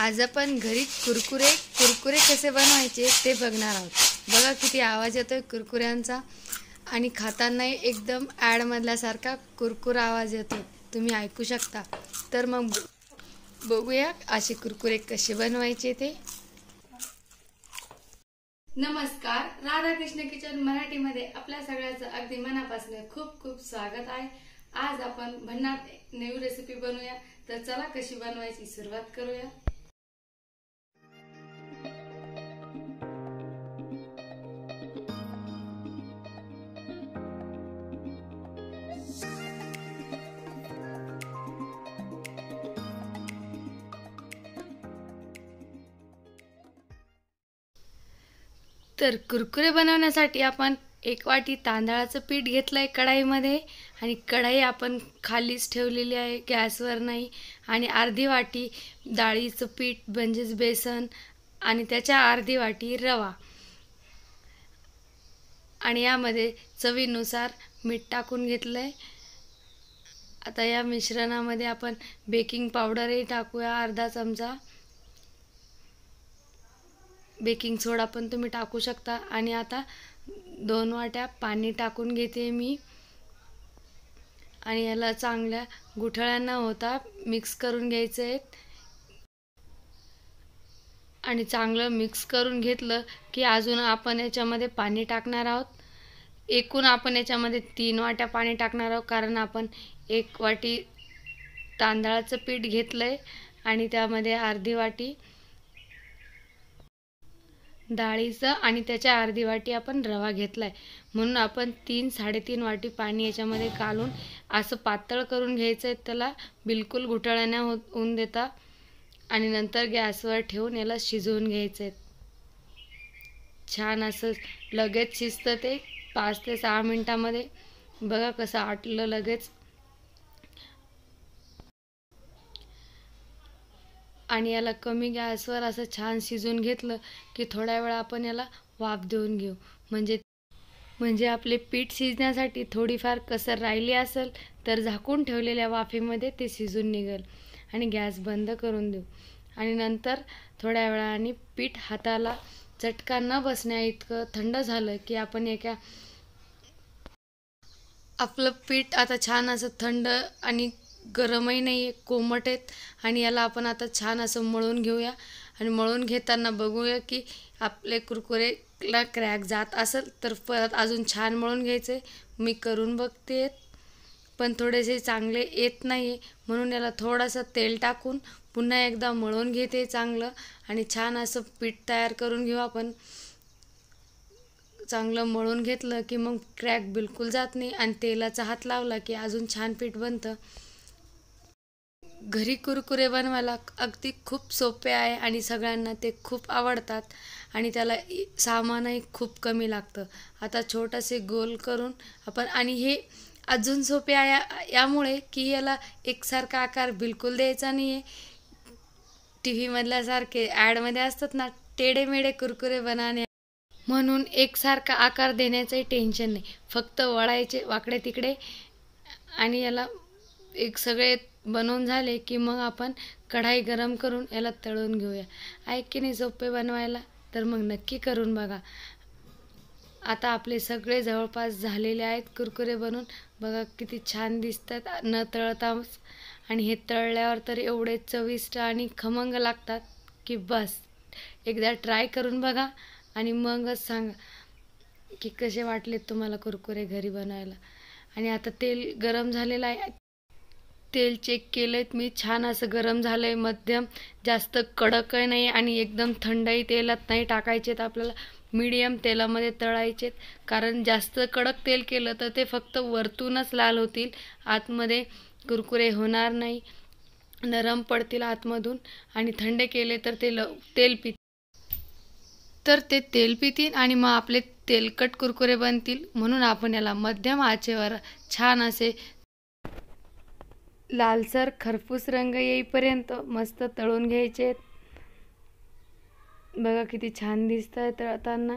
आज आपण घरी कुरकुरे कुरकुरे कसे बनवायचे ते बघणार आहोत बघा किती आवाज येतो आहे कुरकुऱ्यांचा आणि खातानाही एकदम ॲडमधल्यासारखा कुरकुरा आवाज येतो तुम्ही ऐकू शकता तर मग बघूया असे कुरकुरे कसे बनवायचे ते नमस्कार राधाकृष्ण किचन मराठीमध्ये आपल्या सगळ्याचं अगदी मनापासून खूप खूप स्वागत आहे आज आपण भन्नाट नवी रेसिपी बनवूया तर चला कशी बनवायची सुरुवात करूया तर कुरकुरे बनवण्यासाठी आपण एक वाटी तांदळाचं पीठ घेतलं आहे कढाईमध्ये आणि कढाई आपण खालीच ठेवलेली आहे गॅसवर नाही आणि अर्धी वाटी डाळीचं पीठ म्हणजेच बेसन आणि त्याच्या अर्धी वाटी रवा आणि यामध्ये चवीनुसार मीठ टाकून घेतलं आहे आता या मिश्रणामध्ये आपण बेकिंग पावडरही टाकूया अर्धा चमचा बेकिंग सोडा पण तुम्ही टाकू शकता आणि आता दोन वाट्या पाणी टाकून घेते मी आणि याला चांगल्या गुठळ्या न होता मिक्स करून घ्यायचं आहे आणि चांगलं मिक्स करून घेतलं की अजून आपण याच्यामध्ये पाणी टाकणार आहोत एकूण आपण याच्यामध्ये तीन वाट्या पाणी टाकणार आहोत कारण आपण एक वाटी तांदळाचं पीठ घेतलं आहे आणि त्यामध्ये अर्धी वाटी डाळीचं आणि त्याच्या अर्धी वाटी आपण रवा घेतला आहे म्हणून आपण तीन साडेतीन वाटी पाणी याच्यामध्ये घालून असं पातळ करून घ्यायचं आहे त्याला बिलकुल घुटाळ्याने होऊन देता आणि नंतर गॅसवर ठेवून याला शिजवून घ्यायचं आहे छान असं लगेच शिजतं ते पाच ते सहा मिनटामध्ये बघा कसं आटलं लगेच आणि याला कमी गॅसवर असं छान शिजून घेतलं की थोड्या वेळा आपण याला वाफ देऊन घेऊ म्हणजे म्हणजे आपले पीठ शिजण्यासाठी थोडीफार कसर राहिली असेल तर झाकून ठेवलेल्या वाफेमध्ये ते शिजून निघेल आणि गॅस बंद करून देऊ आणि नंतर थोड्या वेळाने पीठ हाताला चटका न बसण्या इतकं थंड झालं की आपण एका आपलं पीठ आता छान असं थंड आणि गरमही नाही आहे कोमट आहेत आणि याला आपण आता छान असं मळून घेऊया आणि मळून घेताना बघूया की आपले कुरकुरेला क्रॅक जात असेल तर परत अजून छान मळून घ्यायचे मी करून बघते पण थोडेसे चांगले येत नाही म्हणून याला थोडंसं तेल टाकून पुन्हा एकदा मळून घेते चांगलं आणि छान असं पीठ तयार करून घेऊ आपण चांगलं मळून घेतलं की मग क्रॅक बिलकुल जात नाही आणि तेलाचा हात लावला की अजून छान पीठ बनतं घरी कुरकुरे बनवायला अगदी खूप सोपे आहे आणि सगळ्यांना ते खूप आवडतात आणि त्याला सामानही खूप कमी लागतं आता छोटासे गोल करून आपण आणि हे अजून सोपे आहे यामुळे की याला एकसारखा आकार बिलकुल द्यायचा नाही आहे टी व्हीमधल्यासारखे ॲडमध्ये असतात ना टेढेमेढे कुरकुरे बनाने म्हणून एकसारखा आकार देण्याचंही टेन्शन नाही फक्त वळायचे वाकडे तिकडे आणि याला एक सगळे बनवून झाले की मग आपण कढाई गरम करून याला तळून घेऊया आहे की नाही सोपे बनवायला तर मग नक्की करून बघा आता आपले सगळे जवळपास झालेले आहेत कुरकुरे बनून बघा किती छान दिसतात न तळता आणि हे तळल्यावर तर एवढे चविष्ट आणि खमंग लागतात की बस एकदा ट्राय करून बघा आणि मगच सांगा की कसे वाटले तुम्हाला कुरकुरे घरी बनवायला आणि आता तेल गरम झालेलं आहे तेल चेक केलं मी छान असं गरम झालं आहे मध्यम जास्त कडकही नाही आणि एकदम थंडही तेलात नाही टाकायचे तर आपल्याला मीडियम तेलामध्ये तळायचेत कारण जास्त कडक तेल केलं तर ते फक्त वरतूनच लाल होतील आतमध्ये कुरकुरे होणार नाही नरम पडतील आतमधून आणि थंडे केले तर ते ल तेल पित तर ते तेल पितील आणि मग आपले तेलकट कुरकुरे बनतील म्हणून आपण याला मध्यम आचेवर छान असे लालसर खरपूस रंग येईपर्यंत मस्त तळून घ्यायचे बघा किती छान दिसत आहे तळताना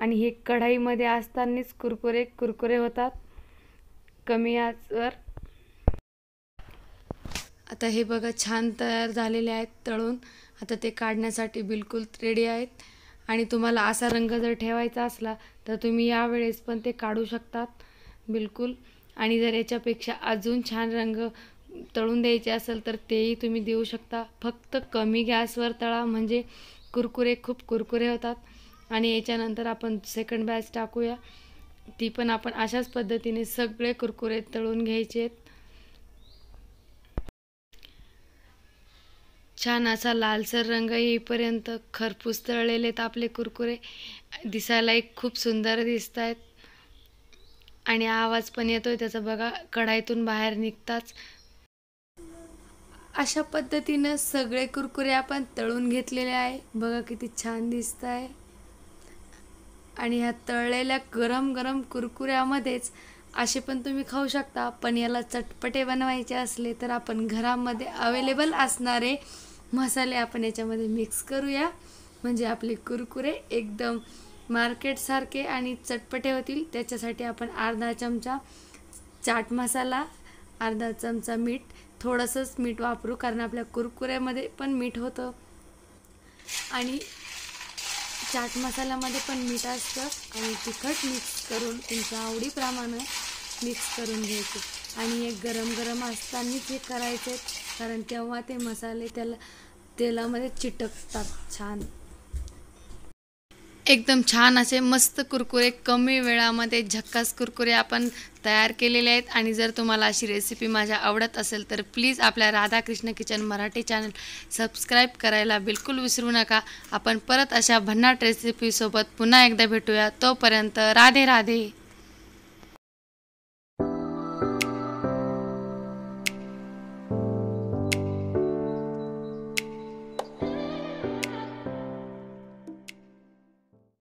आणि हे कढाईमध्ये असतानाच कुरकुरे कुरकुरे होतात कमी आचवर आता हे बघा छान तयार झालेले आहेत तळून आता ते काढण्यासाठी बिलकुल रेडी आहेत आणि तुम्हाला असा रंग जर ठेवायचा असला तर तुम्ही यावेळेस पण ते काढू शकतात बिलकुल आणि जर याच्यापेक्षा अजून छान रंग तळून द्यायचे असेल तर तेही तुम्ही देऊ शकता फक्त कमी गॅसवर तळा म्हणजे कुरकुरे खूप कुरकुरे होतात आणि याच्यानंतर आपण सेकंड बॅच टाकूया ती पण आपण अशाच पद्धतीने सगळे कुरकुरे तळून घ्यायचे छान असा लालसर रंग येईपर्यंत खरपूस तळलेले आहेत आपले कुरकुरे दिसायलाही खूप सुंदर दिसत आहेत आणि आवाज पण येतोय त्याचा बघा कढाईतून बाहेर निघताच अशा पद्धतीनं सगळे कुरकुरे आपण तळून घेतलेले आहे बघा किती छान दिसत आहे आणि ह्या तळलेल्या गरम गरम कुरकुऱ्यामध्येच असे पण तुम्ही खाऊ शकता पण याला चटपटे बनवायचे असले तर आपण घरामध्ये अवेलेबल असणारे मसाले आपण याच्यामध्ये मिक्स करूया म्हणजे आपले कुरकुरे एकदम मार्केटसारखे आणि चटपटे होतील त्याच्यासाठी आपण अर्धा चमचा चाट मसाला अर्धा चमचा मीठ थोडंसंच मीठ वापरू कारण आपल्या कुरकुऱ्यामध्ये पण मीठ होतं आणि चाट मसाल्यामध्ये पण मीठ असतं आणि तिखट मिक्स करून तुमच्या आवडीप्रमाणे मिक्स करून घ्यायचं आणि हे गरम गरम असतानाच हे करायचे कारण तेव्हा ते मसाले त्याला तेलामध्ये चिटकतात छान एकदम छान असे मस्त कुरकुरे कमी वेळामध्ये झक्कास कुरकुरे आपण तयार केलेले आहेत आणि जर तुम्हाला अशी रेसिपी माझ्या आवडत असेल तर प्लीज आपल्या Radhakrishna kitchen Marathi channel subscribe करायला बिलकुल विसरू नका आपण परत अशा भन्नाट रेसिपीसोबत पुन्हा एकदा भेटूया तोपर्यंत राधे राधे